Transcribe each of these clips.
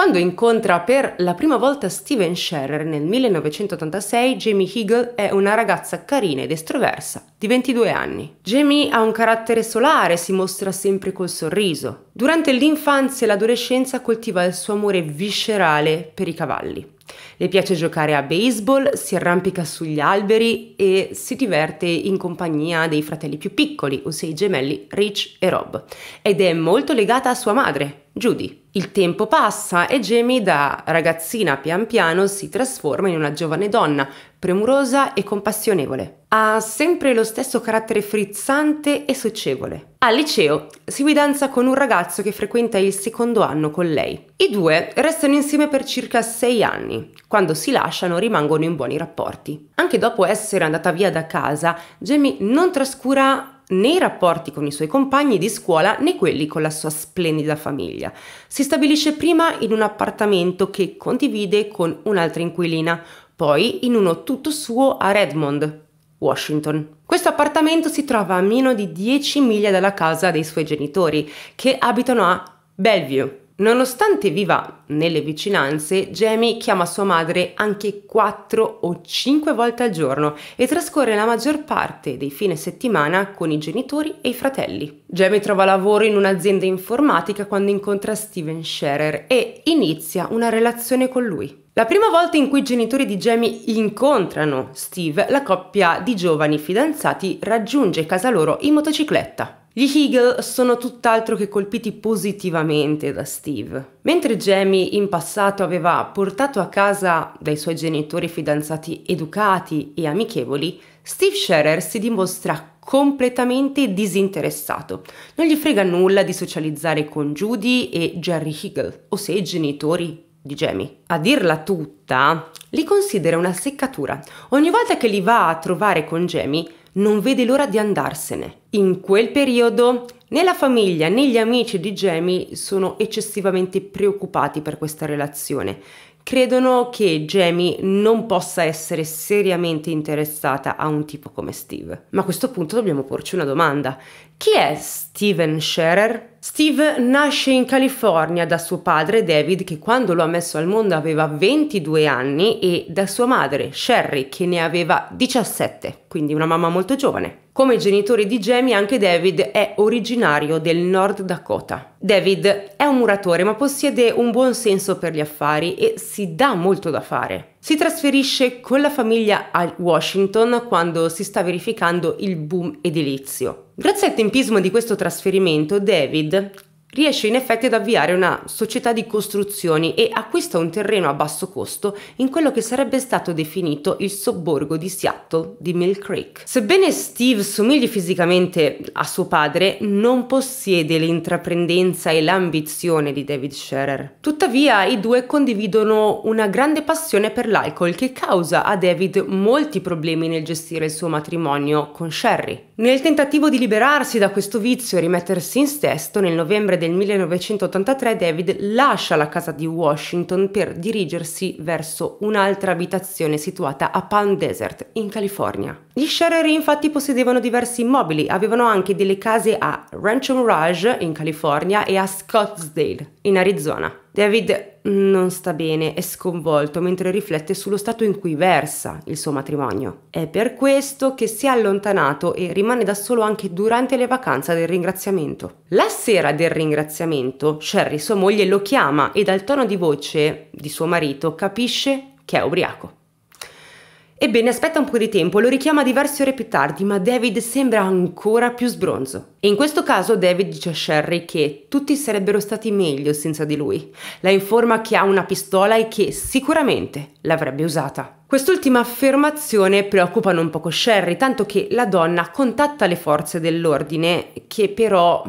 Quando incontra per la prima volta Steven Scherer nel 1986, Jamie Hegel è una ragazza carina ed estroversa, di 22 anni. Jamie ha un carattere solare, si mostra sempre col sorriso. Durante l'infanzia e l'adolescenza coltiva il suo amore viscerale per i cavalli. Le piace giocare a baseball, si arrampica sugli alberi e si diverte in compagnia dei fratelli più piccoli, ossia i gemelli Rich e Rob, ed è molto legata a sua madre, Judy. Il tempo passa e Jamie da ragazzina pian piano si trasforma in una giovane donna, premurosa e compassionevole. Ha sempre lo stesso carattere frizzante e socievole. Al liceo si fidanza con un ragazzo che frequenta il secondo anno con lei. I due restano insieme per circa sei anni. Quando si lasciano rimangono in buoni rapporti. Anche dopo essere andata via da casa, Jamie non trascura né i rapporti con i suoi compagni di scuola né quelli con la sua splendida famiglia. Si stabilisce prima in un appartamento che condivide con un'altra inquilina, poi in uno tutto suo a Redmond, Washington. Questo appartamento si trova a meno di 10 miglia dalla casa dei suoi genitori, che abitano a Bellevue, Nonostante viva nelle vicinanze, Jamie chiama sua madre anche 4 o 5 volte al giorno e trascorre la maggior parte dei fine settimana con i genitori e i fratelli. Jamie trova lavoro in un'azienda informatica quando incontra Steven Scherer e inizia una relazione con lui. La prima volta in cui i genitori di Jamie incontrano Steve, la coppia di giovani fidanzati raggiunge casa loro in motocicletta. Gli Eagle sono tutt'altro che colpiti positivamente da Steve. Mentre Jamie in passato aveva portato a casa dai suoi genitori fidanzati educati e amichevoli, Steve Scherer si dimostra completamente disinteressato. Non gli frega nulla di socializzare con Judy e Jerry Eagle, ossia i genitori di Jamie. A dirla tutta, li considera una seccatura. Ogni volta che li va a trovare con Jamie, non vede l'ora di andarsene. In quel periodo né la famiglia né gli amici di Jamie sono eccessivamente preoccupati per questa relazione. Credono che Jamie non possa essere seriamente interessata a un tipo come Steve. Ma a questo punto dobbiamo porci una domanda. Chi è Steven Scherer? Steve nasce in California da suo padre David che quando lo ha messo al mondo aveva 22 anni e da sua madre Sherry che ne aveva 17, quindi una mamma molto giovane. Come genitore di Jamie anche David è originario del Nord Dakota. David è un muratore ma possiede un buon senso per gli affari e si dà molto da fare. Si trasferisce con la famiglia a Washington quando si sta verificando il boom edilizio. Grazie al tempismo di questo trasferimento, David riesce in effetti ad avviare una società di costruzioni e acquista un terreno a basso costo in quello che sarebbe stato definito il sobborgo di Seattle di Mill Creek. Sebbene Steve somigli fisicamente a suo padre, non possiede l'intraprendenza e l'ambizione di David Scherer. Tuttavia i due condividono una grande passione per l'alcol che causa a David molti problemi nel gestire il suo matrimonio con Sherry. Nel tentativo di liberarsi da questo vizio e rimettersi in sesto, nel novembre del 1983 David lascia la casa di Washington per dirigersi verso un'altra abitazione situata a Palm Desert, in California. Gli Scherer infatti possedevano diversi immobili, avevano anche delle case a Rancho Mirage, in California, e a Scottsdale, in Arizona. David non sta bene, è sconvolto mentre riflette sullo stato in cui versa il suo matrimonio. È per questo che si è allontanato e rimane da solo anche durante le vacanze del ringraziamento. La sera del ringraziamento, Sherry, sua moglie, lo chiama e dal tono di voce di suo marito capisce che è ubriaco. Ebbene, aspetta un po' di tempo, lo richiama diverse ore più tardi, ma David sembra ancora più sbronzo. E in questo caso David dice a Sherry che tutti sarebbero stati meglio senza di lui. La informa che ha una pistola e che sicuramente l'avrebbe usata. Quest'ultima affermazione preoccupa un poco Sherry, tanto che la donna contatta le forze dell'ordine, che però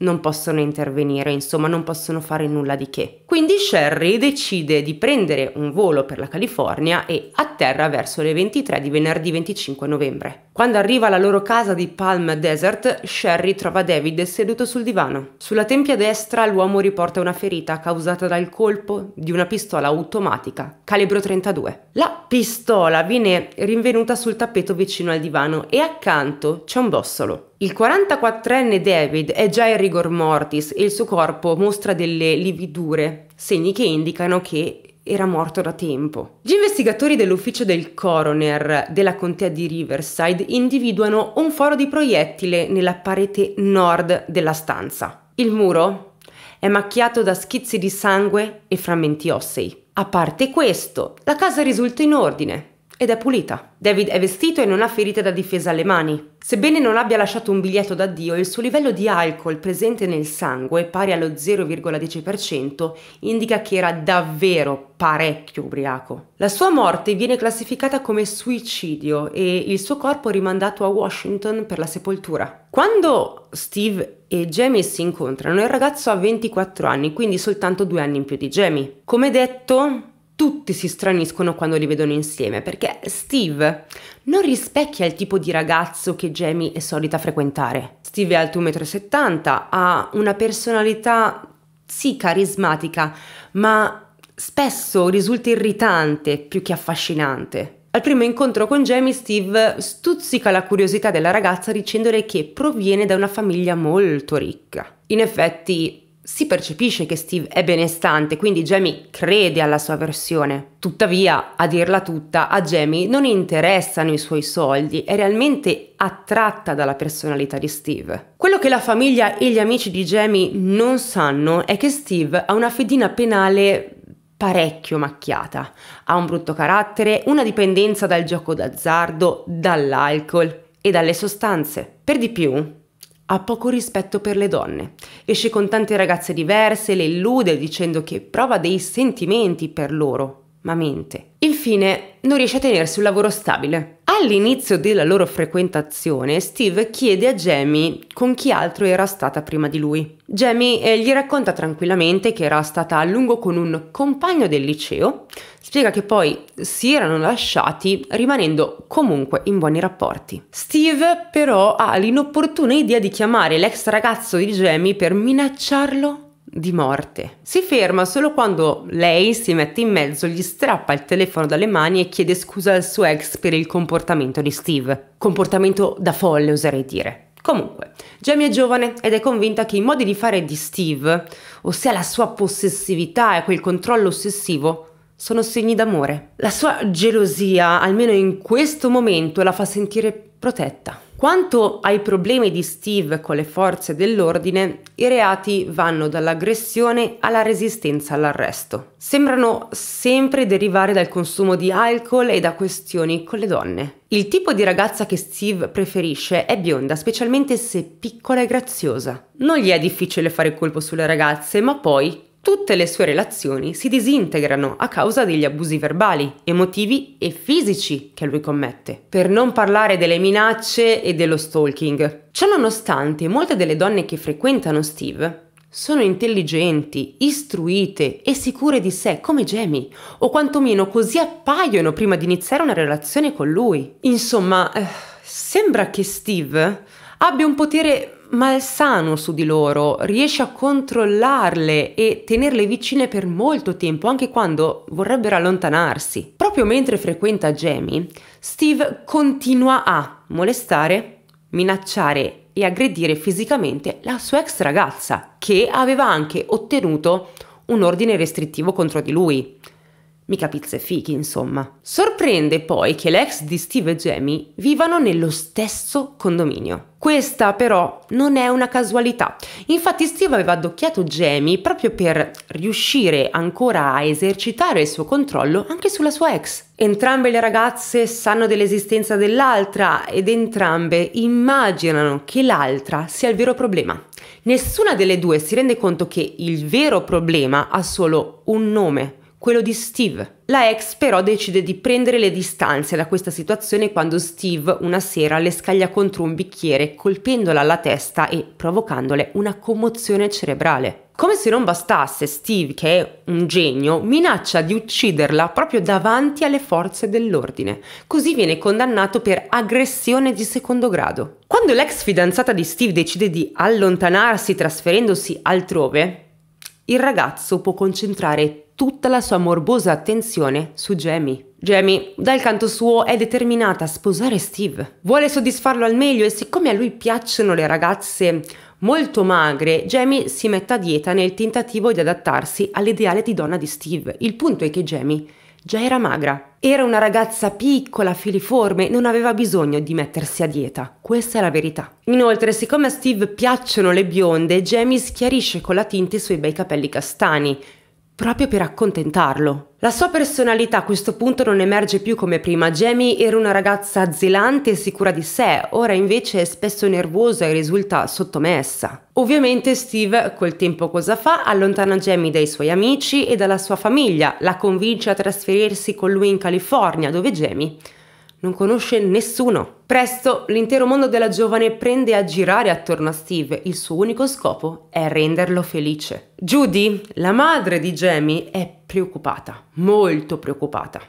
non possono intervenire, insomma non possono fare nulla di che. Quindi Sherry decide di prendere un volo per la California e atterra verso le 23 di venerdì 25 novembre. Quando arriva alla loro casa di Palm Desert, Sherry trova David seduto sul divano. Sulla tempia destra l'uomo riporta una ferita causata dal colpo di una pistola automatica calibro 32. La pistola viene rinvenuta sul tappeto vicino al divano e accanto c'è un bossolo. Il 44enne David è già in rigor mortis e il suo corpo mostra delle lividure, segni che indicano che era morto da tempo. Gli investigatori dell'ufficio del coroner della contea di Riverside individuano un foro di proiettile nella parete nord della stanza. Il muro è macchiato da schizzi di sangue e frammenti ossei. A parte questo, la casa risulta in ordine ed è pulita. David è vestito e non ha ferite da difesa alle mani. Sebbene non abbia lasciato un biglietto d'addio, il suo livello di alcol presente nel sangue, pari allo 0,10%, indica che era davvero parecchio ubriaco. La sua morte viene classificata come suicidio e il suo corpo rimandato a Washington per la sepoltura. Quando Steve e Jamie si incontrano, il ragazzo ha 24 anni, quindi soltanto due anni in più di Jamie. Come detto, tutti si straniscono quando li vedono insieme, perché Steve non rispecchia il tipo di ragazzo che Jamie è solita frequentare. Steve è alto 1,70 m, ha una personalità sì carismatica, ma spesso risulta irritante più che affascinante. Al primo incontro con Jamie, Steve stuzzica la curiosità della ragazza dicendole che proviene da una famiglia molto ricca. In effetti, si percepisce che Steve è benestante, quindi Jamie crede alla sua versione. Tuttavia, a dirla tutta, a Jamie non interessano i suoi soldi, è realmente attratta dalla personalità di Steve. Quello che la famiglia e gli amici di Jamie non sanno è che Steve ha una fedina penale parecchio macchiata. Ha un brutto carattere, una dipendenza dal gioco d'azzardo, dall'alcol e dalle sostanze. Per di più, ha poco rispetto per le donne. Esce con tante ragazze diverse, le illude dicendo che prova dei sentimenti per loro, ma mente. Infine, non riesce a tenersi un lavoro stabile. All'inizio della loro frequentazione, Steve chiede a Jamie con chi altro era stata prima di lui. Jamie eh, gli racconta tranquillamente che era stata a lungo con un compagno del liceo, Spiega che poi si erano lasciati rimanendo comunque in buoni rapporti. Steve però ha l'inopportuna idea di chiamare l'ex ragazzo di Jamie per minacciarlo di morte. Si ferma solo quando lei si mette in mezzo, gli strappa il telefono dalle mani e chiede scusa al suo ex per il comportamento di Steve. Comportamento da folle oserei dire. Comunque, Jamie è giovane ed è convinta che i modi di fare di Steve, ossia la sua possessività e quel controllo ossessivo, sono segni d'amore. La sua gelosia, almeno in questo momento, la fa sentire protetta. Quanto ai problemi di Steve con le forze dell'ordine, i reati vanno dall'aggressione alla resistenza all'arresto. Sembrano sempre derivare dal consumo di alcol e da questioni con le donne. Il tipo di ragazza che Steve preferisce è bionda, specialmente se piccola e graziosa. Non gli è difficile fare colpo sulle ragazze, ma poi Tutte le sue relazioni si disintegrano a causa degli abusi verbali, emotivi e fisici che lui commette, per non parlare delle minacce e dello stalking. Ciononostante, molte delle donne che frequentano Steve sono intelligenti, istruite e sicure di sé come Jamie, o quantomeno così appaiono prima di iniziare una relazione con lui. Insomma, eh, sembra che Steve abbia un potere malsano su di loro, riesce a controllarle e tenerle vicine per molto tempo, anche quando vorrebbero allontanarsi. Proprio mentre frequenta Jamie, Steve continua a molestare, minacciare e aggredire fisicamente la sua ex ragazza, che aveva anche ottenuto un ordine restrittivo contro di lui mica pizze fighi, insomma. Sorprende poi che l'ex di Steve e Jamie vivano nello stesso condominio. Questa però non è una casualità. Infatti Steve aveva addocchiato Jamie proprio per riuscire ancora a esercitare il suo controllo anche sulla sua ex. Entrambe le ragazze sanno dell'esistenza dell'altra ed entrambe immaginano che l'altra sia il vero problema. Nessuna delle due si rende conto che il vero problema ha solo un nome, quello di Steve. La ex però decide di prendere le distanze da questa situazione quando Steve una sera le scaglia contro un bicchiere colpendola alla testa e provocandole una commozione cerebrale. Come se non bastasse, Steve, che è un genio, minaccia di ucciderla proprio davanti alle forze dell'ordine. Così viene condannato per aggressione di secondo grado. Quando l'ex fidanzata di Steve decide di allontanarsi trasferendosi altrove, il ragazzo può concentrare tutta la sua morbosa attenzione su Jamie. Jamie, dal canto suo, è determinata a sposare Steve. Vuole soddisfarlo al meglio e siccome a lui piacciono le ragazze molto magre, Jamie si mette a dieta nel tentativo di adattarsi all'ideale di donna di Steve. Il punto è che Jamie già era magra. Era una ragazza piccola, filiforme, non aveva bisogno di mettersi a dieta. Questa è la verità. Inoltre, siccome a Steve piacciono le bionde, Jamie schiarisce con la tinta i suoi bei capelli castani, proprio per accontentarlo. La sua personalità a questo punto non emerge più come prima. Jamie era una ragazza zelante e sicura di sé, ora invece è spesso nervosa e risulta sottomessa. Ovviamente Steve col tempo cosa fa? Allontana Jamie dai suoi amici e dalla sua famiglia, la convince a trasferirsi con lui in California, dove Jamie non conosce nessuno. Presto l'intero mondo della giovane prende a girare attorno a Steve, il suo unico scopo è renderlo felice. Judy, la madre di Jamie, è preoccupata, molto preoccupata.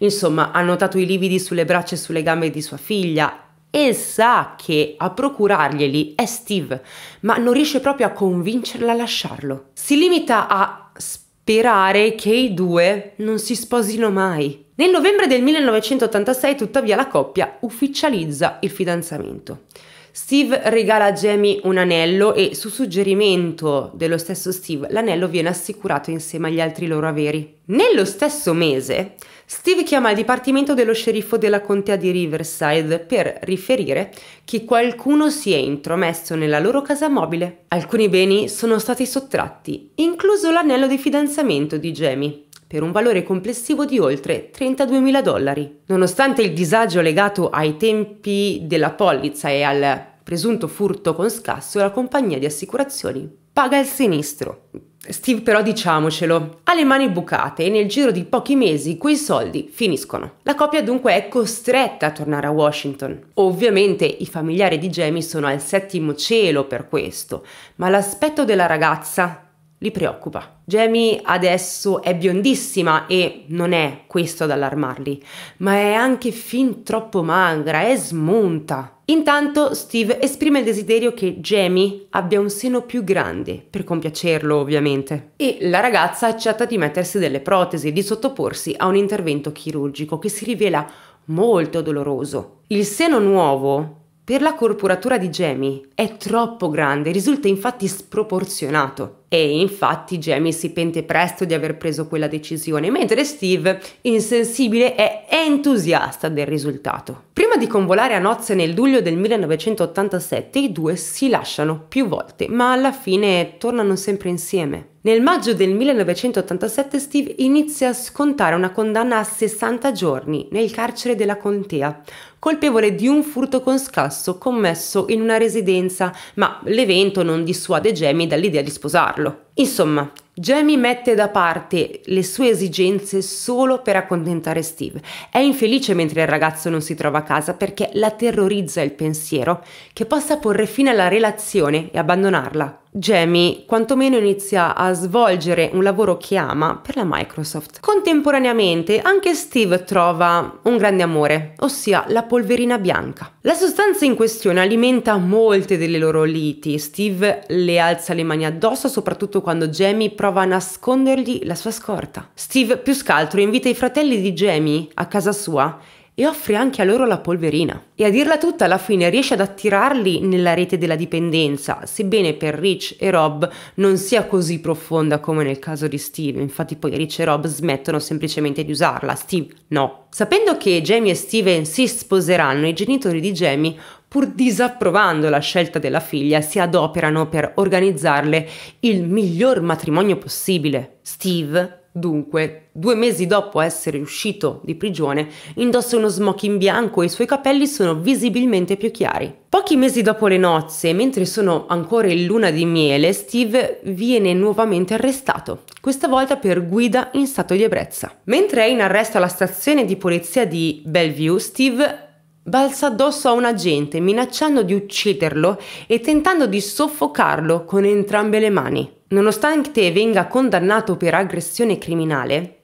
Insomma, ha notato i lividi sulle braccia e sulle gambe di sua figlia e sa che a procurarglieli è Steve, ma non riesce proprio a convincerla a lasciarlo. Si limita a sperare che i due non si sposino mai. Nel novembre del 1986 tuttavia la coppia ufficializza il fidanzamento. Steve regala a Jamie un anello e su suggerimento dello stesso Steve l'anello viene assicurato insieme agli altri loro averi. Nello stesso mese Steve chiama il dipartimento dello sceriffo della contea di Riverside per riferire che qualcuno si è intromesso nella loro casa mobile. Alcuni beni sono stati sottratti, incluso l'anello di fidanzamento di Jamie per un valore complessivo di oltre 32.000 dollari. Nonostante il disagio legato ai tempi della polizza e al presunto furto con scasso, la compagnia di assicurazioni paga il sinistro. Steve però diciamocelo, ha le mani bucate e nel giro di pochi mesi quei soldi finiscono. La coppia dunque è costretta a tornare a Washington. Ovviamente i familiari di Jamie sono al settimo cielo per questo, ma l'aspetto della ragazza li preoccupa. Jamie adesso è biondissima e non è questo ad allarmarli, ma è anche fin troppo magra, è smunta. Intanto Steve esprime il desiderio che Jamie abbia un seno più grande, per compiacerlo ovviamente, e la ragazza accetta di mettersi delle protesi e di sottoporsi a un intervento chirurgico che si rivela molto doloroso. Il seno nuovo per la corporatura di Jamie è troppo grande, risulta infatti sproporzionato e infatti Jamie si pente presto di aver preso quella decisione, mentre Steve, insensibile, è entusiasta del risultato. Prima di convolare a nozze nel luglio del 1987, i due si lasciano più volte, ma alla fine tornano sempre insieme. Nel maggio del 1987 Steve inizia a scontare una condanna a 60 giorni nel carcere della contea, colpevole di un furto con scasso commesso in una residenza, ma l'evento non dissuade Jamie dall'idea di sposarsi. lo Insomma, Jamie mette da parte le sue esigenze solo per accontentare Steve. È infelice mentre il ragazzo non si trova a casa perché la terrorizza il pensiero che possa porre fine alla relazione e abbandonarla. Jamie quantomeno inizia a svolgere un lavoro che ama per la Microsoft. Contemporaneamente anche Steve trova un grande amore, ossia la polverina bianca. La sostanza in questione alimenta molte delle loro liti. Steve le alza le mani addosso soprattutto quando Jamie prova a nascondergli la sua scorta. Steve più scaltro invita i fratelli di Jamie a casa sua e offre anche a loro la polverina. E a dirla tutta, alla fine riesce ad attirarli nella rete della dipendenza, sebbene per Rich e Rob non sia così profonda come nel caso di Steve, infatti poi Rich e Rob smettono semplicemente di usarla, Steve no. Sapendo che Jamie e Steven si sposeranno, i genitori di Jamie pur disapprovando la scelta della figlia, si adoperano per organizzarle il miglior matrimonio possibile. Steve, Dunque, due mesi dopo essere uscito di prigione, indossa uno smoking bianco e i suoi capelli sono visibilmente più chiari. Pochi mesi dopo le nozze, mentre sono ancora in luna di miele, Steve viene nuovamente arrestato, questa volta per guida in stato di ebbrezza. Mentre è in arresto alla stazione di polizia di Bellevue, Steve balza addosso a un agente minacciando di ucciderlo e tentando di soffocarlo con entrambe le mani. Nonostante venga condannato per aggressione criminale,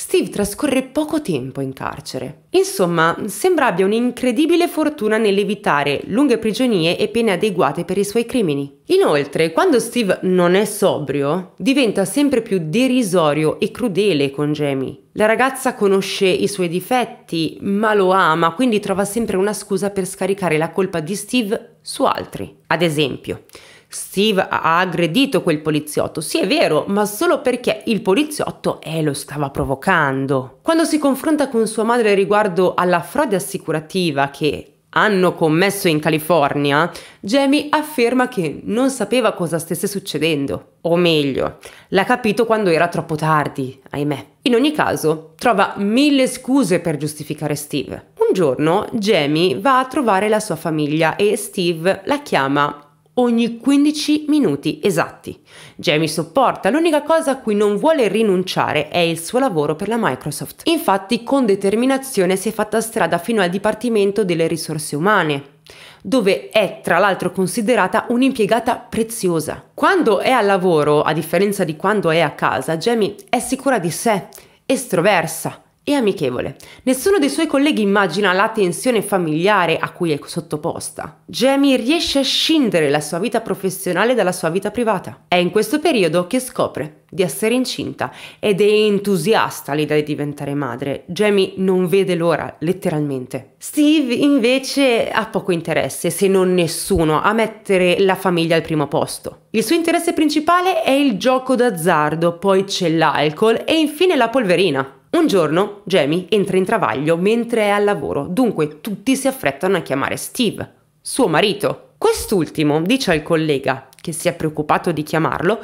Steve trascorre poco tempo in carcere. Insomma, sembra abbia un'incredibile fortuna nell'evitare lunghe prigionie e pene adeguate per i suoi crimini. Inoltre, quando Steve non è sobrio, diventa sempre più derisorio e crudele con Jamie. La ragazza conosce i suoi difetti, ma lo ama, quindi trova sempre una scusa per scaricare la colpa di Steve su altri. Ad esempio, Steve ha aggredito quel poliziotto, sì è vero, ma solo perché il poliziotto eh, lo stava provocando. Quando si confronta con sua madre riguardo alla frode assicurativa che hanno commesso in California, Jamie afferma che non sapeva cosa stesse succedendo, o meglio, l'ha capito quando era troppo tardi, ahimè. In ogni caso, trova mille scuse per giustificare Steve. Un giorno Jamie va a trovare la sua famiglia e Steve la chiama ogni 15 minuti esatti. Jamie sopporta, l'unica cosa a cui non vuole rinunciare è il suo lavoro per la Microsoft. Infatti con determinazione si è fatta strada fino al Dipartimento delle Risorse Umane dove è tra l'altro considerata un'impiegata preziosa. Quando è al lavoro, a differenza di quando è a casa, Jamie è sicura di sé, estroversa, e amichevole. Nessuno dei suoi colleghi immagina la tensione familiare a cui è sottoposta. Jamie riesce a scindere la sua vita professionale dalla sua vita privata. È in questo periodo che scopre di essere incinta ed è entusiasta all'idea di diventare madre. Jamie non vede l'ora, letteralmente. Steve invece ha poco interesse, se non nessuno, a mettere la famiglia al primo posto. Il suo interesse principale è il gioco d'azzardo, poi c'è l'alcol e infine la polverina. Un giorno Jamie entra in travaglio mentre è al lavoro, dunque tutti si affrettano a chiamare Steve, suo marito. Quest'ultimo dice al collega, che si è preoccupato di chiamarlo,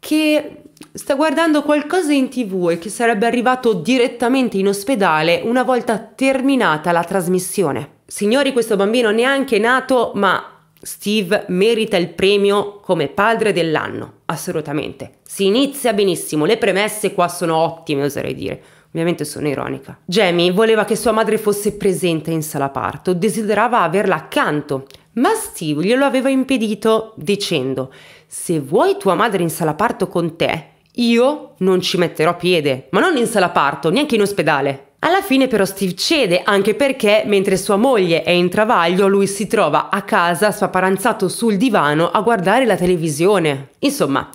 che sta guardando qualcosa in tv e che sarebbe arrivato direttamente in ospedale una volta terminata la trasmissione. Signori, questo bambino neanche è nato, ma Steve merita il premio come padre dell'anno, assolutamente. Si inizia benissimo, le premesse qua sono ottime, oserei dire. Ovviamente sono ironica. Jamie voleva che sua madre fosse presente in sala parto, desiderava averla accanto, ma Steve glielo aveva impedito dicendo «Se vuoi tua madre in sala parto con te, io non ci metterò piede, ma non in sala parto, neanche in ospedale». Alla fine però Steve cede, anche perché mentre sua moglie è in travaglio, lui si trova a casa spaparanzato sul divano a guardare la televisione. Insomma,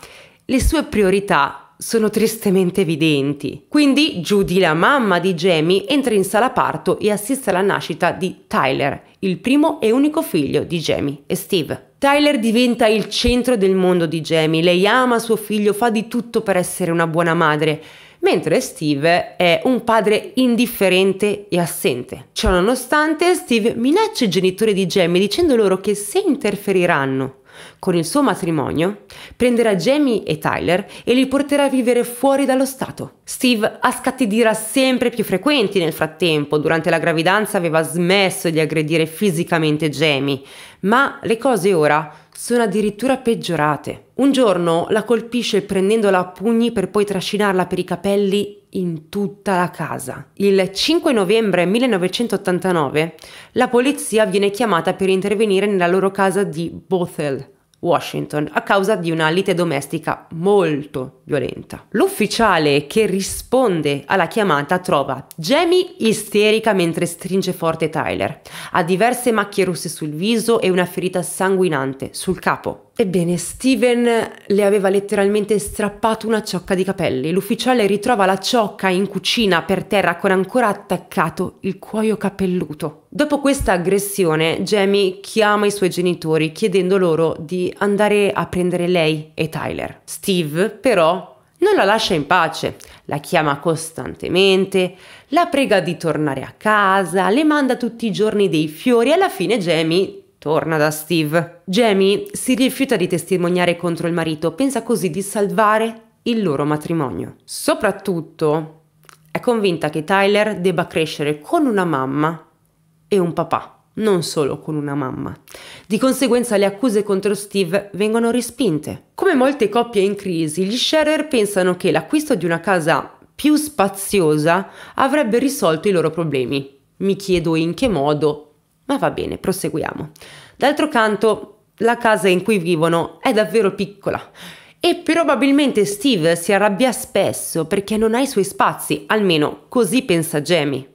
le sue priorità sono tristemente evidenti. Quindi Judy, la mamma di Jamie, entra in sala parto e assiste alla nascita di Tyler, il primo e unico figlio di Jamie e Steve. Tyler diventa il centro del mondo di Jamie, lei ama suo figlio, fa di tutto per essere una buona madre, mentre Steve è un padre indifferente e assente. Ciononostante, Steve minaccia i genitori di Jamie dicendo loro che se interferiranno con il suo matrimonio prenderà Jamie e Tyler e li porterà a vivere fuori dallo Stato. Steve ha scatti di ira sempre più frequenti nel frattempo, durante la gravidanza aveva smesso di aggredire fisicamente Jamie, ma le cose ora sono addirittura peggiorate. Un giorno la colpisce prendendola a pugni per poi trascinarla per i capelli in tutta la casa. Il 5 novembre 1989 la polizia viene chiamata per intervenire nella loro casa di Bothell, Washington a causa di una lite domestica molto violenta. L'ufficiale che risponde alla chiamata trova Jamie isterica mentre stringe forte Tyler. Ha diverse macchie rosse sul viso e una ferita sanguinante sul capo. Ebbene, Steven le aveva letteralmente strappato una ciocca di capelli. L'ufficiale ritrova la ciocca in cucina per terra con ancora attaccato il cuoio capelluto. Dopo questa aggressione, Jamie chiama i suoi genitori chiedendo loro di andare a prendere lei e Tyler. Steve, però, non la lascia in pace, la chiama costantemente, la prega di tornare a casa, le manda tutti i giorni dei fiori e alla fine Jamie Torna da Steve. Jamie si rifiuta di testimoniare contro il marito, pensa così di salvare il loro matrimonio. Soprattutto è convinta che Tyler debba crescere con una mamma e un papà, non solo con una mamma. Di conseguenza le accuse contro Steve vengono respinte. Come molte coppie in crisi, gli Scherer pensano che l'acquisto di una casa più spaziosa avrebbe risolto i loro problemi. Mi chiedo in che modo, ma va bene, proseguiamo. D'altro canto, la casa in cui vivono è davvero piccola e probabilmente Steve si arrabbia spesso perché non ha i suoi spazi, almeno così pensa Jamie.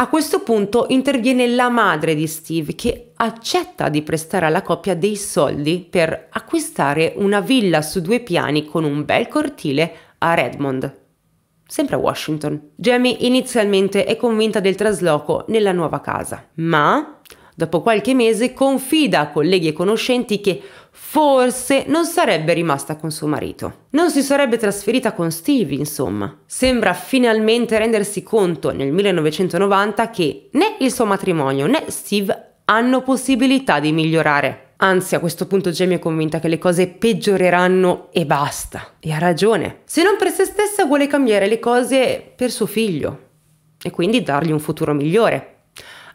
A questo punto interviene la madre di Steve che accetta di prestare alla coppia dei soldi per acquistare una villa su due piani con un bel cortile a Redmond sempre a Washington. Jamie inizialmente è convinta del trasloco nella nuova casa, ma dopo qualche mese confida a colleghi e conoscenti che forse non sarebbe rimasta con suo marito. Non si sarebbe trasferita con Steve, insomma. Sembra finalmente rendersi conto nel 1990 che né il suo matrimonio né Steve hanno possibilità di migliorare. Anzi, a questo punto Jamie è convinta che le cose peggioreranno e basta. E ha ragione. Se non per se stessa vuole cambiare le cose per suo figlio e quindi dargli un futuro migliore.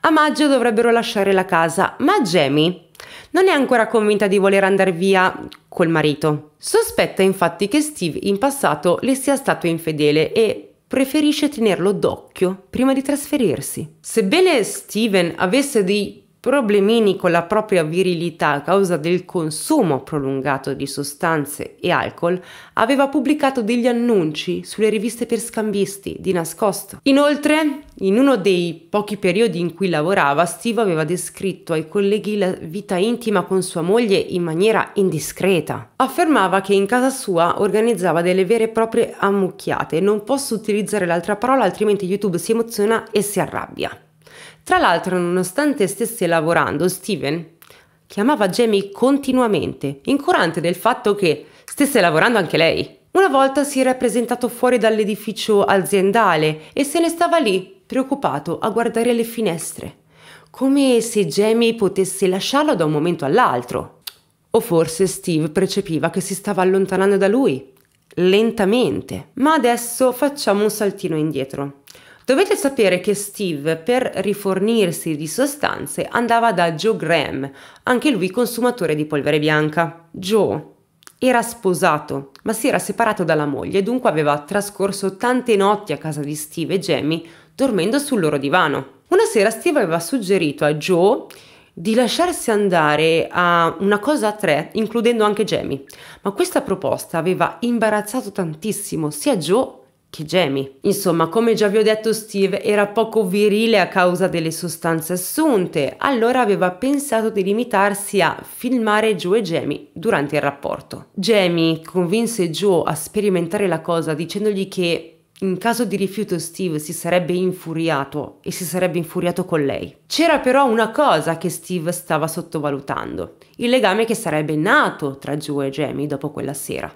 A maggio dovrebbero lasciare la casa, ma Jamie non è ancora convinta di voler andare via col marito. Sospetta infatti che Steve in passato le sia stato infedele e preferisce tenerlo d'occhio prima di trasferirsi. Sebbene Steven avesse dei problemini con la propria virilità a causa del consumo prolungato di sostanze e alcol, aveva pubblicato degli annunci sulle riviste per scambisti di nascosto. Inoltre, in uno dei pochi periodi in cui lavorava, Steve aveva descritto ai colleghi la vita intima con sua moglie in maniera indiscreta. Affermava che in casa sua organizzava delle vere e proprie ammucchiate. Non posso utilizzare l'altra parola altrimenti YouTube si emoziona e si arrabbia. Tra l'altro, nonostante stesse lavorando, Steven chiamava Jamie continuamente, incurante del fatto che stesse lavorando anche lei. Una volta si era presentato fuori dall'edificio aziendale e se ne stava lì, preoccupato, a guardare le finestre, come se Jamie potesse lasciarlo da un momento all'altro. O forse Steve percepiva che si stava allontanando da lui, lentamente. Ma adesso facciamo un saltino indietro. Dovete sapere che Steve, per rifornirsi di sostanze, andava da Joe Graham, anche lui consumatore di polvere bianca. Joe era sposato, ma si era separato dalla moglie e dunque aveva trascorso tante notti a casa di Steve e Jamie, dormendo sul loro divano. Una sera Steve aveva suggerito a Joe di lasciarsi andare a una cosa a tre, includendo anche Jamie, ma questa proposta aveva imbarazzato tantissimo sia Joe che gemi. Insomma, come già vi ho detto Steve era poco virile a causa delle sostanze assunte, allora aveva pensato di limitarsi a filmare Joe e Jamie durante il rapporto. Jamie convinse Joe a sperimentare la cosa dicendogli che in caso di rifiuto Steve si sarebbe infuriato e si sarebbe infuriato con lei. C'era però una cosa che Steve stava sottovalutando, il legame che sarebbe nato tra Joe e Jamie dopo quella sera.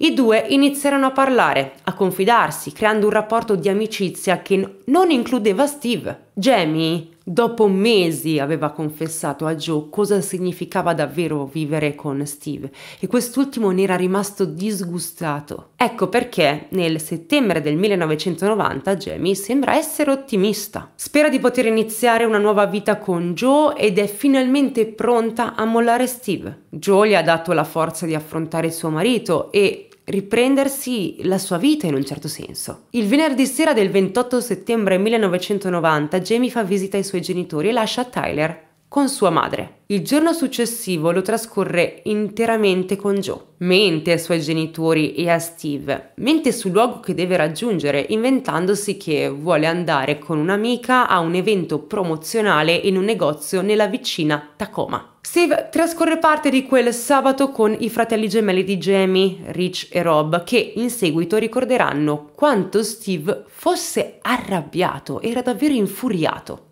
I due iniziarono a parlare, a confidarsi, creando un rapporto di amicizia che non includeva Steve. Jamie, dopo mesi, aveva confessato a Joe cosa significava davvero vivere con Steve e quest'ultimo ne era rimasto disgustato. Ecco perché nel settembre del 1990 Jamie sembra essere ottimista. Spera di poter iniziare una nuova vita con Joe ed è finalmente pronta a mollare Steve. Joe gli ha dato la forza di affrontare suo marito e riprendersi la sua vita in un certo senso. Il venerdì sera del 28 settembre 1990 Jamie fa visita ai suoi genitori e lascia Tyler con sua madre. Il giorno successivo lo trascorre interamente con Joe, mente ai suoi genitori e a Steve, mente sul luogo che deve raggiungere, inventandosi che vuole andare con un'amica a un evento promozionale in un negozio nella vicina Tacoma. Steve trascorre parte di quel sabato con i fratelli gemelli di Jamie, Rich e Rob, che in seguito ricorderanno quanto Steve fosse arrabbiato, era davvero infuriato.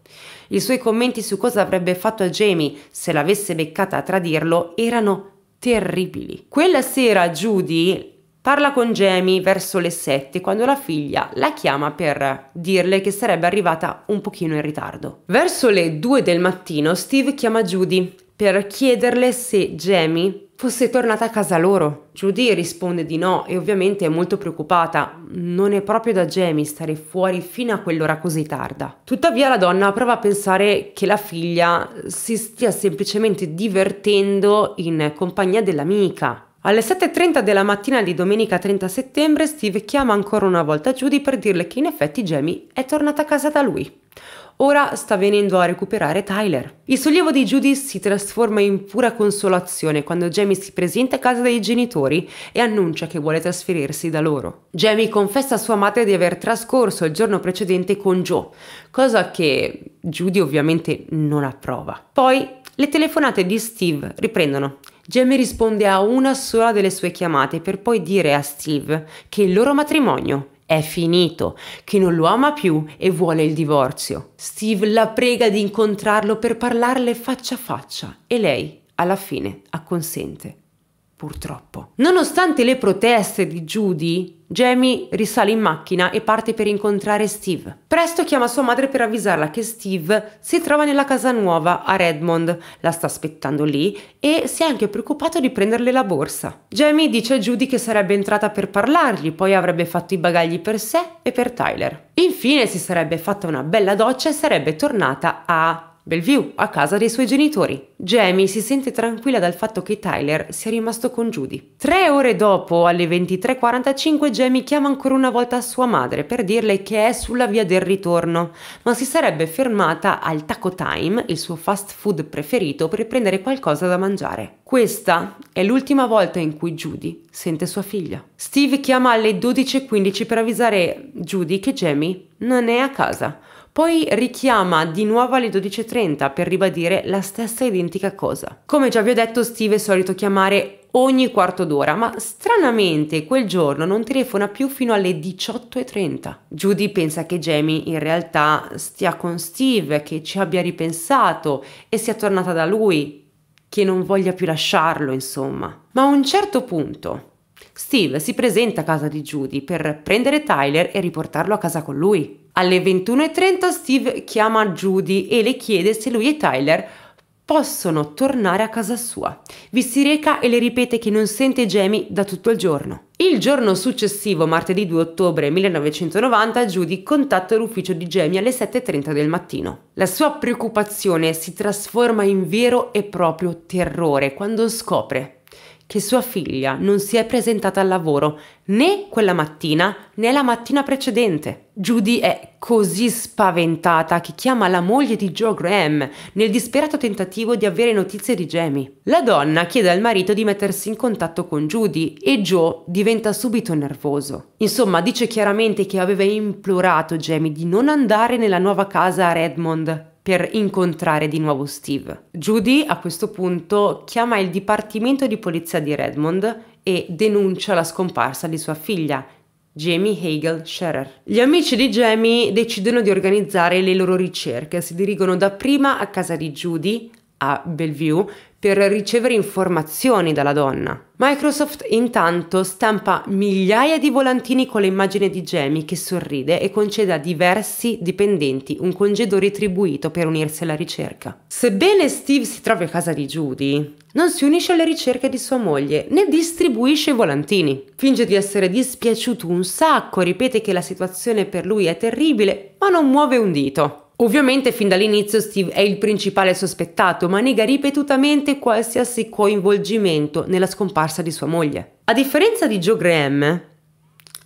I suoi commenti su cosa avrebbe fatto a Jamie se l'avesse beccata a tradirlo erano terribili. Quella sera Judy parla con Jamie verso le 7 quando la figlia la chiama per dirle che sarebbe arrivata un pochino in ritardo. Verso le 2 del mattino Steve chiama Judy per chiederle se Jamie fosse tornata a casa loro. Judy risponde di no e ovviamente è molto preoccupata, non è proprio da Jamie stare fuori fino a quell'ora così tarda. Tuttavia la donna prova a pensare che la figlia si stia semplicemente divertendo in compagnia dell'amica. Alle 7.30 della mattina di domenica 30 settembre Steve chiama ancora una volta Judy per dirle che in effetti Jamie è tornata a casa da lui. Ora sta venendo a recuperare Tyler. Il sollievo di Judy si trasforma in pura consolazione quando Jamie si presenta a casa dei genitori e annuncia che vuole trasferirsi da loro. Jamie confessa a sua madre di aver trascorso il giorno precedente con Joe, cosa che Judy ovviamente non approva. Poi le telefonate di Steve riprendono Jamie risponde a una sola delle sue chiamate per poi dire a Steve che il loro matrimonio è finito, che non lo ama più e vuole il divorzio. Steve la prega di incontrarlo per parlarle faccia a faccia e lei, alla fine, acconsente. Purtroppo. Nonostante le proteste di Judy, Jamie risale in macchina e parte per incontrare Steve. Presto chiama sua madre per avvisarla che Steve si trova nella casa nuova a Redmond, la sta aspettando lì e si è anche preoccupato di prenderle la borsa. Jamie dice a Judy che sarebbe entrata per parlargli, poi avrebbe fatto i bagagli per sé e per Tyler. Infine si sarebbe fatta una bella doccia e sarebbe tornata a Bellevue, a casa dei suoi genitori. Jamie si sente tranquilla dal fatto che Tyler sia rimasto con Judy. Tre ore dopo, alle 23.45, Jamie chiama ancora una volta sua madre per dirle che è sulla via del ritorno, ma si sarebbe fermata al Taco Time, il suo fast food preferito, per prendere qualcosa da mangiare. Questa è l'ultima volta in cui Judy sente sua figlia. Steve chiama alle 12.15 per avvisare Judy che Jamie non è a casa. Poi richiama di nuovo alle 12.30 per ribadire la stessa identica cosa. Come già vi ho detto, Steve è solito chiamare ogni quarto d'ora, ma stranamente quel giorno non telefona più fino alle 18.30. Judy pensa che Jamie in realtà stia con Steve, che ci abbia ripensato e sia tornata da lui, che non voglia più lasciarlo, insomma. Ma a un certo punto Steve si presenta a casa di Judy per prendere Tyler e riportarlo a casa con lui. Alle 21.30 Steve chiama Judy e le chiede se lui e Tyler possono tornare a casa sua. Vi si reca e le ripete che non sente Jamie da tutto il giorno. Il giorno successivo, martedì 2 ottobre 1990, Judy contatta l'ufficio di Jamie alle 7.30 del mattino. La sua preoccupazione si trasforma in vero e proprio terrore quando scopre che sua figlia non si è presentata al lavoro né quella mattina né la mattina precedente. Judy è così spaventata che chiama la moglie di Joe Graham nel disperato tentativo di avere notizie di Jamie. La donna chiede al marito di mettersi in contatto con Judy e Joe diventa subito nervoso. Insomma, dice chiaramente che aveva implorato Jamie di non andare nella nuova casa a Redmond per incontrare di nuovo Steve. Judy a questo punto chiama il dipartimento di polizia di Redmond e denuncia la scomparsa di sua figlia, Jamie Hagel Scherer. Gli amici di Jamie decidono di organizzare le loro ricerche, si dirigono dapprima a casa di Judy a Bellevue per ricevere informazioni dalla donna. Microsoft intanto stampa migliaia di volantini con l'immagine di Jamie che sorride e concede a diversi dipendenti un congedo retribuito per unirsi alla ricerca. Sebbene Steve si trovi a casa di Judy, non si unisce alle ricerche di sua moglie né distribuisce i volantini. Finge di essere dispiaciuto un sacco, ripete che la situazione per lui è terribile, ma non muove un dito. Ovviamente fin dall'inizio Steve è il principale sospettato, ma nega ripetutamente qualsiasi coinvolgimento nella scomparsa di sua moglie. A differenza di Joe Graham,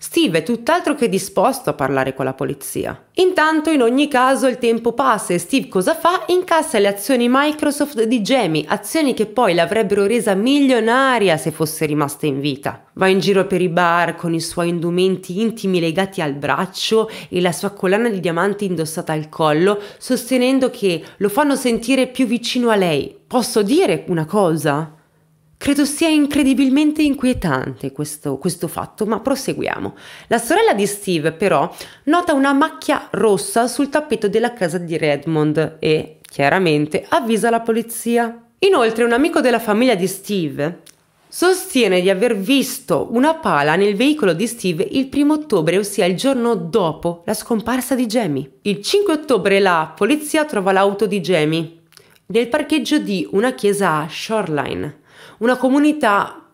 Steve è tutt'altro che disposto a parlare con la polizia. Intanto, in ogni caso, il tempo passa e Steve cosa fa? Incassa le azioni Microsoft di Jamie, azioni che poi l'avrebbero resa milionaria se fosse rimasta in vita. Va in giro per i bar con i suoi indumenti intimi legati al braccio e la sua collana di diamanti indossata al collo, sostenendo che lo fanno sentire più vicino a lei. Posso dire una cosa? Credo sia incredibilmente inquietante questo, questo, fatto, ma proseguiamo. La sorella di Steve, però, nota una macchia rossa sul tappeto della casa di Redmond e, chiaramente, avvisa la polizia. Inoltre, un amico della famiglia di Steve sostiene di aver visto una pala nel veicolo di Steve il primo ottobre, ossia il giorno dopo la scomparsa di Jamie. Il 5 ottobre la polizia trova l'auto di Jamie nel parcheggio di una chiesa a Shoreline una comunità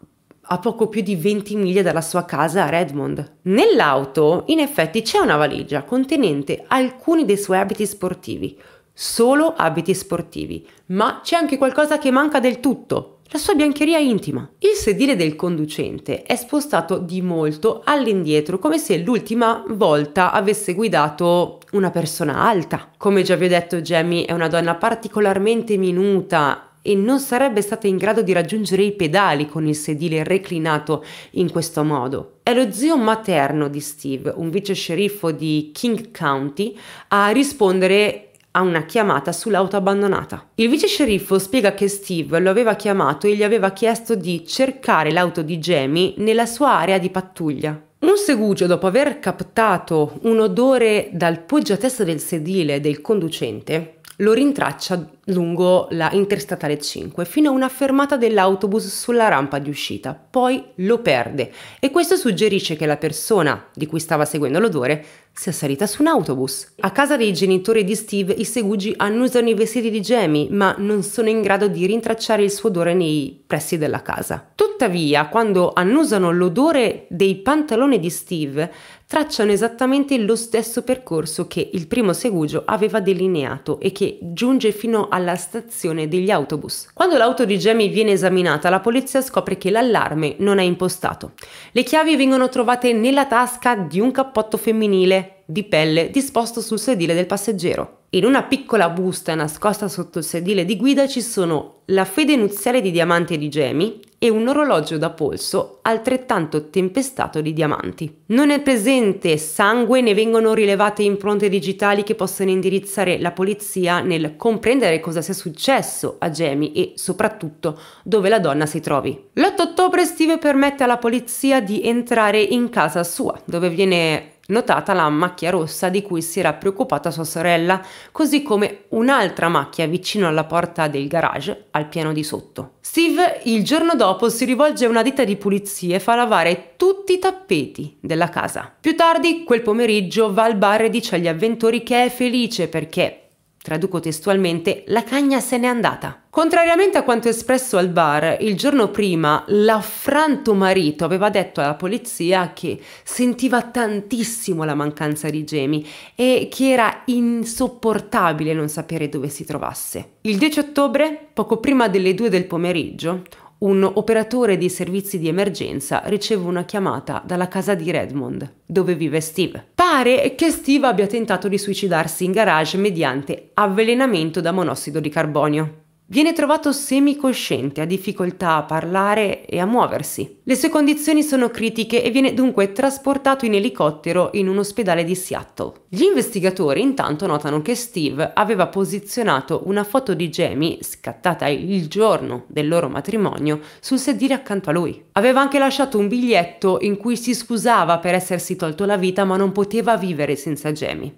a poco più di 20 miglia dalla sua casa a Redmond. Nell'auto, in effetti, c'è una valigia contenente alcuni dei suoi abiti sportivi, solo abiti sportivi, ma c'è anche qualcosa che manca del tutto, la sua biancheria intima. Il sedile del conducente è spostato di molto all'indietro, come se l'ultima volta avesse guidato una persona alta. Come già vi ho detto, Jamie è una donna particolarmente minuta e non sarebbe stata in grado di raggiungere i pedali con il sedile reclinato in questo modo. È lo zio materno di Steve, un vice sceriffo di King County, a rispondere a una chiamata sull'auto abbandonata. Il vice sceriffo spiega che Steve lo aveva chiamato e gli aveva chiesto di cercare l'auto di Jamie nella sua area di pattuglia. Un segugio, dopo aver captato un odore dal poggiatesta del sedile del conducente, lo rintraccia lungo la Interstatale 5 fino a una fermata dell'autobus sulla rampa di uscita, poi lo perde e questo suggerisce che la persona di cui stava seguendo l'odore sia salita su un autobus. A casa dei genitori di Steve i segugi annusano i vestiti di Jamie ma non sono in grado di rintracciare il suo odore nei pressi della casa. Tuttavia, quando annusano l'odore dei pantaloni di Steve, tracciano esattamente lo stesso percorso che il primo Segugio aveva delineato e che giunge fino alla stazione degli autobus. Quando l'auto di Jamie viene esaminata, la polizia scopre che l'allarme non è impostato. Le chiavi vengono trovate nella tasca di un cappotto femminile di pelle disposto sul sedile del passeggero. In una piccola busta nascosta sotto il sedile di guida ci sono la fede nuziale di diamante di Jamie, e un orologio da polso altrettanto tempestato di diamanti. Non è presente sangue né vengono rilevate impronte digitali che possano indirizzare la polizia nel comprendere cosa sia successo a Jamie e soprattutto dove la donna si trovi. L'8 ottobre Steve permette alla polizia di entrare in casa sua, dove viene notata la macchia rossa di cui si era preoccupata sua sorella, così come un'altra macchia vicino alla porta del garage al piano di sotto. Steve il giorno dopo si rivolge a una ditta di pulizia e fa lavare tutti i tappeti della casa. Più tardi, quel pomeriggio, va al bar e dice agli avventori che è felice perché Traduco testualmente, la cagna se n'è andata. Contrariamente a quanto espresso al bar, il giorno prima l'affranto marito aveva detto alla polizia che sentiva tantissimo la mancanza di Jamie e che era insopportabile non sapere dove si trovasse. Il 10 ottobre, poco prima delle 2 del pomeriggio, un operatore di servizi di emergenza riceve una chiamata dalla casa di Redmond, dove vive Steve. Pare che Steve abbia tentato di suicidarsi in garage mediante avvelenamento da monossido di carbonio. Viene trovato semicosciente, ha difficoltà a parlare e a muoversi. Le sue condizioni sono critiche e viene dunque trasportato in elicottero in un ospedale di Seattle. Gli investigatori intanto notano che Steve aveva posizionato una foto di Jamie, scattata il giorno del loro matrimonio, sul sedile accanto a lui. Aveva anche lasciato un biglietto in cui si scusava per essersi tolto la vita ma non poteva vivere senza Jamie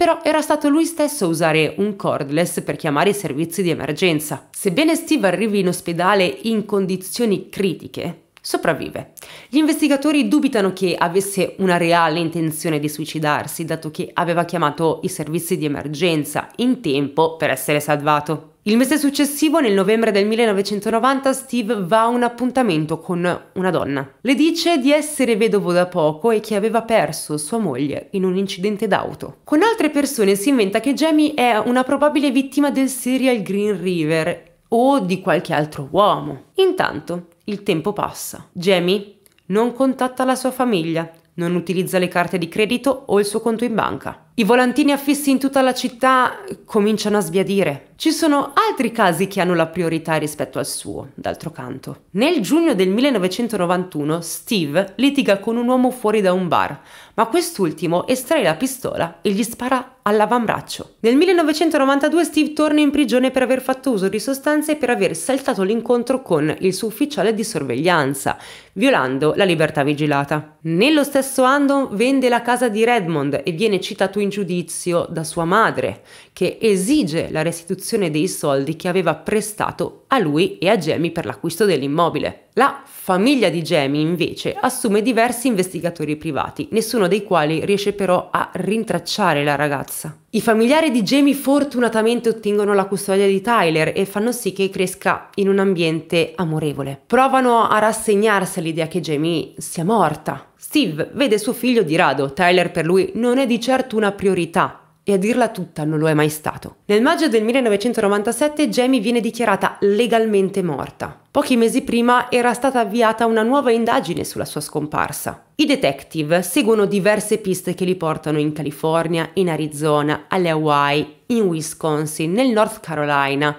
però era stato lui stesso a usare un cordless per chiamare i servizi di emergenza. Sebbene Steve arrivi in ospedale in condizioni critiche, sopravvive. Gli investigatori dubitano che avesse una reale intenzione di suicidarsi, dato che aveva chiamato i servizi di emergenza in tempo per essere salvato. Il mese successivo, nel novembre del 1990, Steve va a un appuntamento con una donna. Le dice di essere vedovo da poco e che aveva perso sua moglie in un incidente d'auto. Con altre persone si inventa che Jamie è una probabile vittima del serial Green River o di qualche altro uomo. Intanto il tempo passa. Jamie non contatta la sua famiglia, non utilizza le carte di credito o il suo conto in banca. I volantini affissi in tutta la città cominciano a sbiadire. Ci sono altri casi che hanno la priorità rispetto al suo, d'altro canto. Nel giugno del 1991 Steve litiga con un uomo fuori da un bar, ma quest'ultimo estrae la pistola e gli spara all'avambraccio. Nel 1992 Steve torna in prigione per aver fatto uso di sostanze e per aver saltato l'incontro con il suo ufficiale di sorveglianza, violando la libertà vigilata. Nello stesso anno vende la casa di Redmond e viene citato in giudizio da sua madre, che esige la restituzione dei soldi che aveva prestato a lui e a Jamie per l'acquisto dell'immobile. La famiglia di Jamie invece assume diversi investigatori privati, nessuno dei quali riesce però a rintracciare la ragazza. I familiari di Jamie fortunatamente ottengono la custodia di Tyler e fanno sì che cresca in un ambiente amorevole. Provano a rassegnarsi all'idea che Jamie sia morta, Steve vede suo figlio di rado, Tyler per lui non è di certo una priorità, e a dirla tutta non lo è mai stato. Nel maggio del 1997 Jamie viene dichiarata legalmente morta. Pochi mesi prima era stata avviata una nuova indagine sulla sua scomparsa. I detective seguono diverse piste che li portano in California, in Arizona, alle Hawaii, in Wisconsin, nel North Carolina,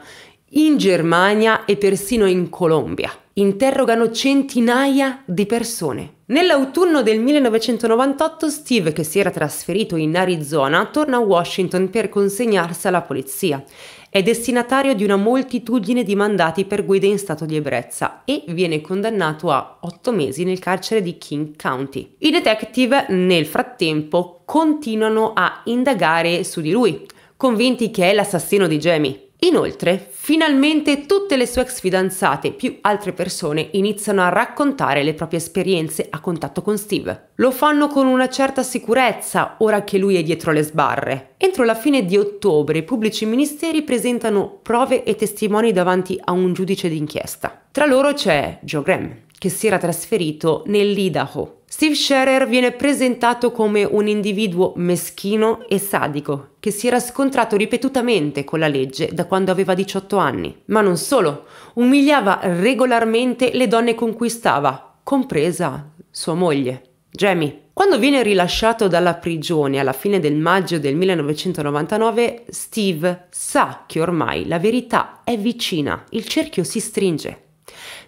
in Germania e persino in Colombia interrogano centinaia di persone. Nell'autunno del 1998 Steve, che si era trasferito in Arizona, torna a Washington per consegnarsi alla polizia. È destinatario di una moltitudine di mandati per guida in stato di ebbrezza e viene condannato a 8 mesi nel carcere di King County. I detective, nel frattempo, continuano a indagare su di lui, convinti che è l'assassino di Jamie. Inoltre, finalmente tutte le sue ex fidanzate più altre persone iniziano a raccontare le proprie esperienze a contatto con Steve. Lo fanno con una certa sicurezza ora che lui è dietro le sbarre. Entro la fine di ottobre i pubblici ministeri presentano prove e testimoni davanti a un giudice d'inchiesta. Tra loro c'è Joe Graham, che si era trasferito nell'Idaho, Steve Scherer viene presentato come un individuo meschino e sadico, che si era scontrato ripetutamente con la legge da quando aveva 18 anni. Ma non solo, umiliava regolarmente le donne con cui stava, compresa sua moglie, Jamie. Quando viene rilasciato dalla prigione alla fine del maggio del 1999, Steve sa che ormai la verità è vicina, il cerchio si stringe.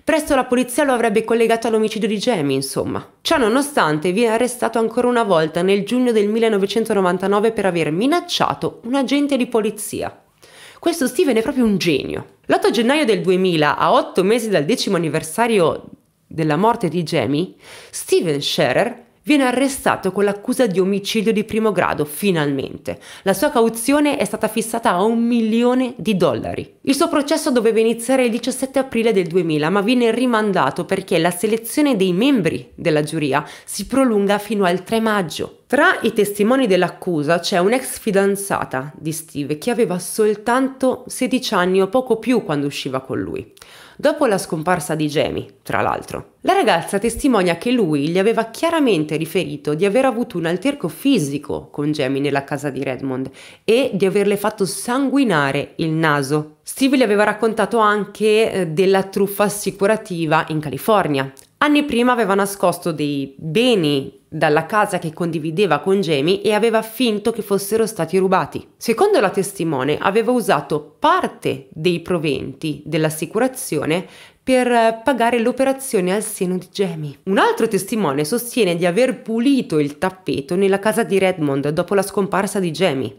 Presto la polizia lo avrebbe collegato all'omicidio di Jamie, insomma. Ciò nonostante viene arrestato ancora una volta nel giugno del 1999 per aver minacciato un agente di polizia. Questo Steven è proprio un genio. L'8 gennaio del 2000, a otto mesi dal decimo anniversario della morte di Jamie, Steven Scherer viene arrestato con l'accusa di omicidio di primo grado, finalmente. La sua cauzione è stata fissata a un milione di dollari. Il suo processo doveva iniziare il 17 aprile del 2000, ma viene rimandato perché la selezione dei membri della giuria si prolunga fino al 3 maggio. Tra i testimoni dell'accusa c'è un'ex fidanzata di Steve che aveva soltanto 16 anni o poco più quando usciva con lui dopo la scomparsa di Jamie, tra l'altro. La ragazza testimonia che lui gli aveva chiaramente riferito di aver avuto un alterco fisico con Jamie nella casa di Redmond e di averle fatto sanguinare il naso. Steve gli aveva raccontato anche eh, della truffa assicurativa in California. Anni prima aveva nascosto dei beni dalla casa che condivideva con Jamie e aveva finto che fossero stati rubati. Secondo la testimone aveva usato parte dei proventi dell'assicurazione per eh, pagare l'operazione al seno di Jamie. Un altro testimone sostiene di aver pulito il tappeto nella casa di Redmond dopo la scomparsa di Jamie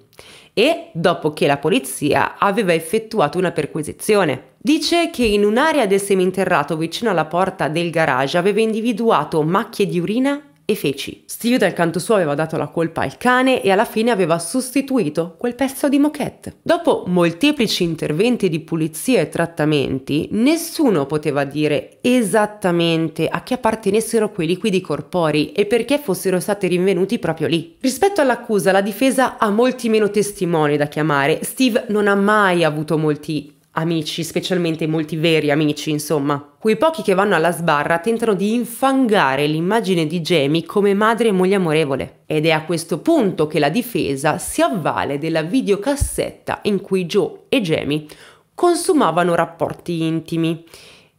e dopo che la polizia aveva effettuato una perquisizione. Dice che in un'area del seminterrato vicino alla porta del garage aveva individuato macchie di urina e feci. Steve dal canto suo aveva dato la colpa al cane e alla fine aveva sostituito quel pezzo di moquette. Dopo molteplici interventi di pulizia e trattamenti, nessuno poteva dire esattamente a chi appartenessero quei liquidi corpori e perché fossero stati rinvenuti proprio lì. Rispetto all'accusa, la difesa ha molti meno testimoni da chiamare. Steve non ha mai avuto molti amici, specialmente molti veri amici, insomma. Quei pochi che vanno alla sbarra tentano di infangare l'immagine di Jamie come madre e moglie amorevole. Ed è a questo punto che la difesa si avvale della videocassetta in cui Joe e Jamie consumavano rapporti intimi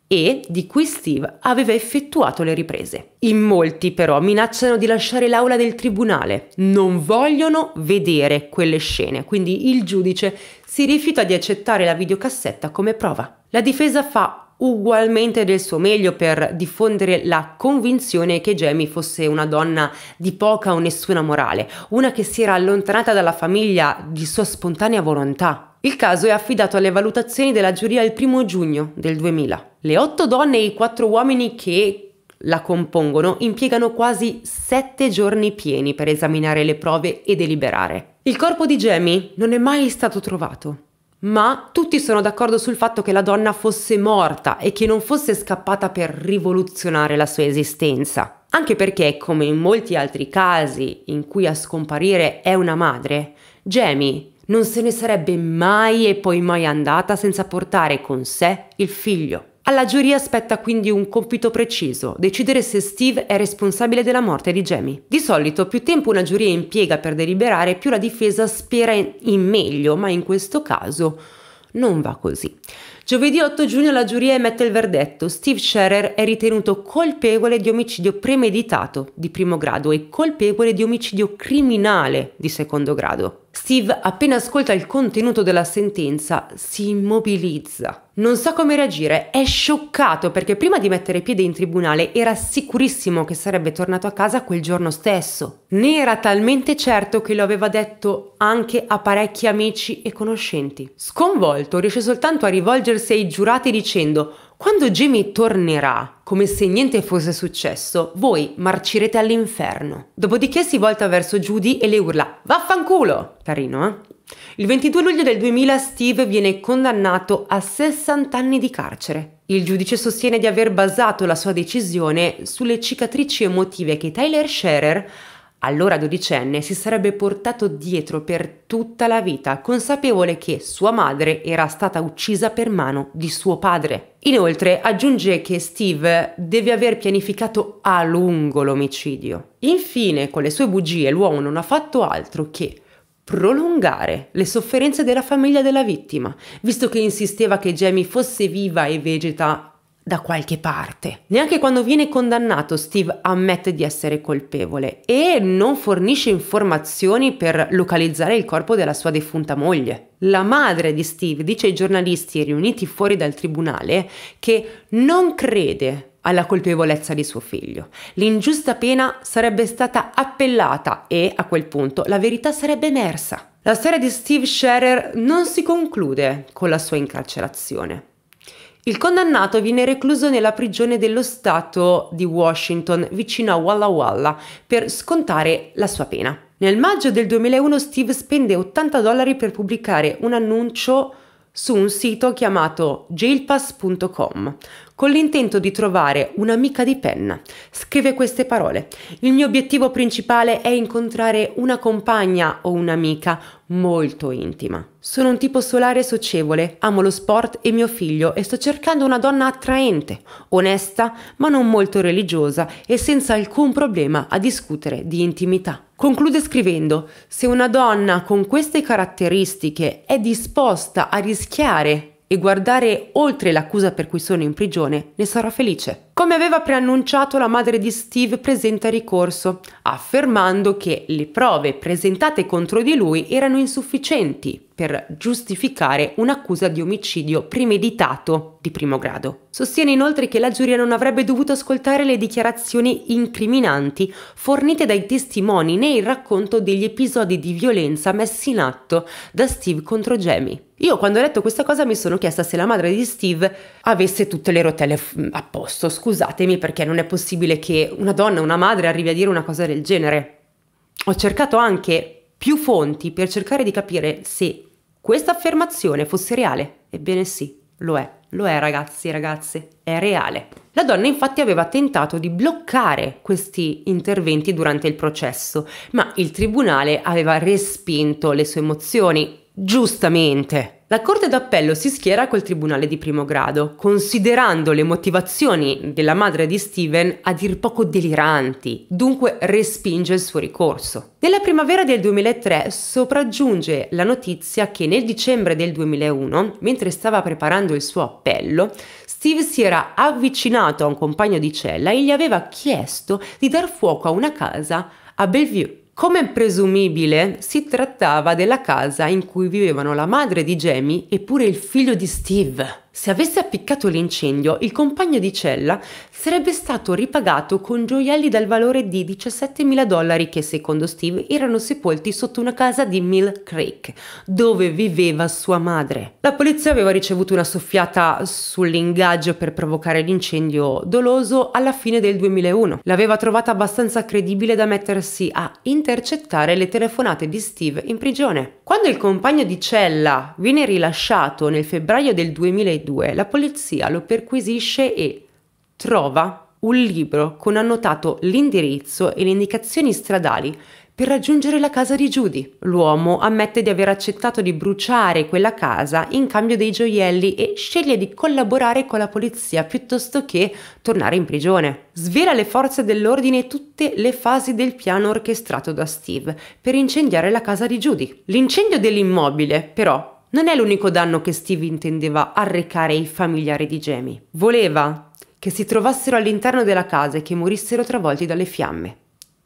e di cui Steve aveva effettuato le riprese. In molti però minacciano di lasciare l'aula del tribunale, non vogliono vedere quelle scene, quindi il giudice si rifiuta di accettare la videocassetta come prova. La difesa fa ugualmente del suo meglio per diffondere la convinzione che Jamie fosse una donna di poca o nessuna morale, una che si era allontanata dalla famiglia di sua spontanea volontà. Il caso è affidato alle valutazioni della giuria il primo giugno del 2000. Le otto donne e i quattro uomini che la compongono impiegano quasi sette giorni pieni per esaminare le prove e deliberare. Il corpo di Jamie non è mai stato trovato, ma tutti sono d'accordo sul fatto che la donna fosse morta e che non fosse scappata per rivoluzionare la sua esistenza. Anche perché, come in molti altri casi in cui a scomparire è una madre, Jamie non se ne sarebbe mai e poi mai andata senza portare con sé il figlio. Alla giuria spetta quindi un compito preciso, decidere se Steve è responsabile della morte di Jamie. Di solito più tempo una giuria impiega per deliberare, più la difesa spera in meglio, ma in questo caso non va così. Giovedì 8 giugno la giuria emette il verdetto. Steve Scherer è ritenuto colpevole di omicidio premeditato di primo grado e colpevole di omicidio criminale di secondo grado. Steve, appena ascolta il contenuto della sentenza, si immobilizza. Non sa come reagire, è scioccato perché prima di mettere piede in tribunale era sicurissimo che sarebbe tornato a casa quel giorno stesso. Ne era talmente certo che lo aveva detto anche a parecchi amici e conoscenti. Sconvolto, riesce soltanto a rivolgere rivolgersi ai giurati dicendo quando Jimmy tornerà, come se niente fosse successo, voi marcirete all'inferno. Dopodiché si volta verso Judy e le urla Vaffanculo! Carino, eh? Il 22 luglio del 2000 Steve viene condannato a 60 anni di carcere. Il giudice sostiene di aver basato la sua decisione sulle cicatrici emotive che Tyler Scherer allora dodicenne, si sarebbe portato dietro per tutta la vita, consapevole che sua madre era stata uccisa per mano di suo padre. Inoltre aggiunge che Steve deve aver pianificato a lungo l'omicidio. Infine, con le sue bugie, l'uomo non ha fatto altro che prolungare le sofferenze della famiglia della vittima, visto che insisteva che Jamie fosse viva e vegeta da qualche parte. Neanche quando viene condannato Steve ammette di essere colpevole e non fornisce informazioni per localizzare il corpo della sua defunta moglie. La madre di Steve dice ai giornalisti riuniti fuori dal tribunale che non crede alla colpevolezza di suo figlio. L'ingiusta pena sarebbe stata appellata e, a quel punto, la verità sarebbe emersa. La storia di Steve Scherer non si conclude con la sua incarcerazione. Il condannato viene recluso nella prigione dello Stato di Washington, vicino a Walla Walla, per scontare la sua pena. Nel maggio del 2001 Steve spende 80 dollari per pubblicare un annuncio su un sito chiamato jailpass.com, con l'intento di trovare un'amica di penna. Scrive queste parole. Il mio obiettivo principale è incontrare una compagna o un'amica molto intima. Sono un tipo solare socievole, amo lo sport e mio figlio e sto cercando una donna attraente, onesta, ma non molto religiosa e senza alcun problema a discutere di intimità. Conclude scrivendo, se una donna con queste caratteristiche è disposta a rischiare e guardare oltre l'accusa per cui sono in prigione, ne sarò felice. Come aveva preannunciato, la madre di Steve presenta ricorso, affermando che le prove presentate contro di lui erano insufficienti per giustificare un'accusa di omicidio premeditato di primo grado. Sostiene inoltre che la giuria non avrebbe dovuto ascoltare le dichiarazioni incriminanti fornite dai testimoni né il racconto degli episodi di violenza messi in atto da Steve contro Jamie. Io quando ho letto questa cosa mi sono chiesta se la madre di Steve avesse tutte le rotelle a posto, scusate scusatemi perché non è possibile che una donna, una madre arrivi a dire una cosa del genere. Ho cercato anche più fonti per cercare di capire se questa affermazione fosse reale. Ebbene sì, lo è. Lo è ragazzi e ragazze, è reale. La donna infatti aveva tentato di bloccare questi interventi durante il processo, ma il tribunale aveva respinto le sue emozioni, giustamente. La Corte d'Appello si schiera col Tribunale di primo grado, considerando le motivazioni della madre di Steven a dir poco deliranti, dunque respinge il suo ricorso. Nella primavera del 2003 sopraggiunge la notizia che nel dicembre del 2001, mentre stava preparando il suo appello, Steve si era avvicinato a un compagno di cella e gli aveva chiesto di dar fuoco a una casa a Bellevue come presumibile, si trattava della casa in cui vivevano la madre di Jamie e pure il figlio di Steve. Se avesse appiccato l'incendio, il compagno di cella sarebbe stato ripagato con gioielli dal valore di 17.000 dollari che, secondo Steve, erano sepolti sotto una casa di Mill Creek, dove viveva sua madre. La polizia aveva ricevuto una soffiata sull'ingaggio per provocare l'incendio doloso alla fine del 2001. L'aveva trovata abbastanza credibile da mettersi a intercettare le telefonate di Steve in prigione. Quando il compagno di cella viene rilasciato nel febbraio del 2002, la polizia lo perquisisce e trova un libro con annotato l'indirizzo e le indicazioni stradali per raggiungere la casa di Judy. L'uomo ammette di aver accettato di bruciare quella casa in cambio dei gioielli e sceglie di collaborare con la polizia piuttosto che tornare in prigione. Svela alle forze dell'ordine tutte le fasi del piano orchestrato da Steve per incendiare la casa di Judy. L'incendio dell'immobile, però, non è l'unico danno che Steve intendeva arrecare ai familiari di Jamie. Voleva che si trovassero all'interno della casa e che morissero travolti dalle fiamme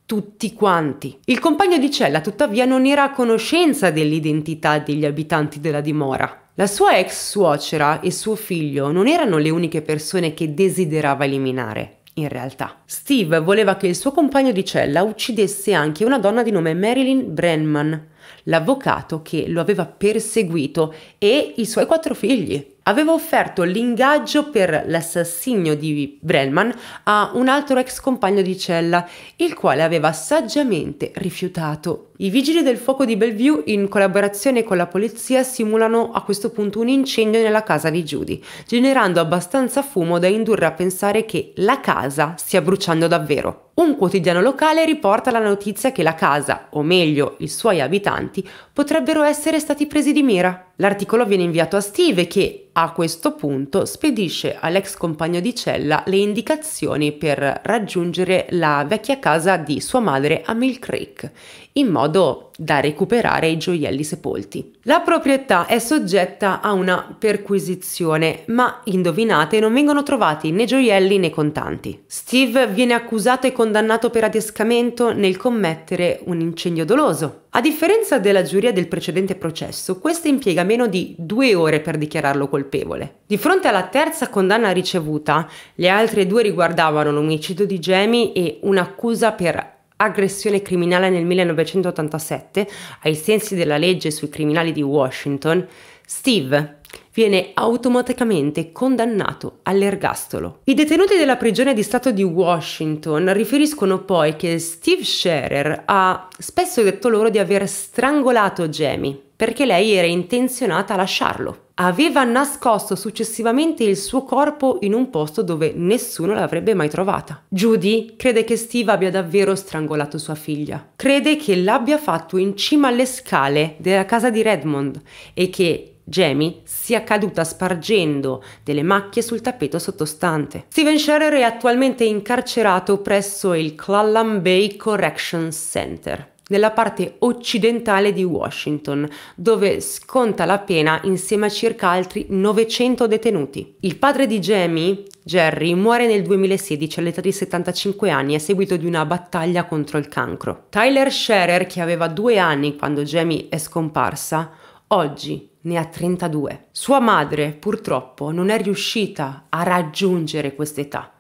tutti quanti. Il compagno di cella tuttavia non era a conoscenza dell'identità degli abitanti della dimora. La sua ex suocera e suo figlio non erano le uniche persone che desiderava eliminare in realtà. Steve voleva che il suo compagno di cella uccidesse anche una donna di nome Marilyn Brenman, l'avvocato che lo aveva perseguito e i suoi quattro figli aveva offerto l'ingaggio per l'assassinio di Brellman a un altro ex compagno di cella, il quale aveva saggiamente rifiutato. I vigili del fuoco di Bellevue, in collaborazione con la polizia, simulano a questo punto un incendio nella casa di Judy, generando abbastanza fumo da indurre a pensare che la casa stia bruciando davvero. Un quotidiano locale riporta la notizia che la casa, o meglio i suoi abitanti, potrebbero essere stati presi di mira. L'articolo viene inviato a Steve che, a questo punto, spedisce all'ex compagno di cella le indicazioni per raggiungere la vecchia casa di sua madre a Mill Creek in modo da recuperare i gioielli sepolti. La proprietà è soggetta a una perquisizione, ma indovinate non vengono trovati né gioielli né contanti. Steve viene accusato e condannato per adescamento nel commettere un incendio doloso. A differenza della giuria del precedente processo, questa impiega meno di due ore per dichiararlo colpevole. Di fronte alla terza condanna ricevuta, le altre due riguardavano l'omicidio di Jamie e un'accusa per aggressione criminale nel 1987, ai sensi della legge sui criminali di Washington, Steve viene automaticamente condannato all'ergastolo. I detenuti della prigione di Stato di Washington riferiscono poi che Steve Scherer ha spesso detto loro di aver strangolato Jamie perché lei era intenzionata a lasciarlo. Aveva nascosto successivamente il suo corpo in un posto dove nessuno l'avrebbe mai trovata. Judy crede che Steve abbia davvero strangolato sua figlia. Crede che l'abbia fatto in cima alle scale della casa di Redmond e che Jamie sia caduta spargendo delle macchie sul tappeto sottostante. Steven Scherer è attualmente incarcerato presso il Clallam Bay Correction Center nella parte occidentale di Washington, dove sconta la pena insieme a circa altri 900 detenuti. Il padre di Jamie, Jerry, muore nel 2016 all'età di 75 anni a seguito di una battaglia contro il cancro. Tyler Scherer, che aveva due anni quando Jamie è scomparsa, oggi ne ha 32. Sua madre, purtroppo, non è riuscita a raggiungere quest'età.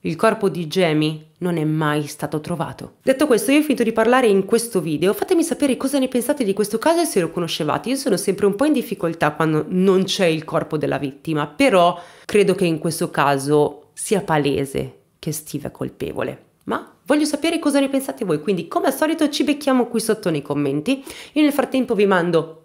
Il corpo di Jamie non è mai stato trovato. Detto questo io ho finito di parlare in questo video, fatemi sapere cosa ne pensate di questo caso e se lo conoscevate, io sono sempre un po' in difficoltà quando non c'è il corpo della vittima, però credo che in questo caso sia palese che Steve è colpevole. Ma Voglio sapere cosa ne pensate voi, quindi come al solito ci becchiamo qui sotto nei commenti. Io nel frattempo vi mando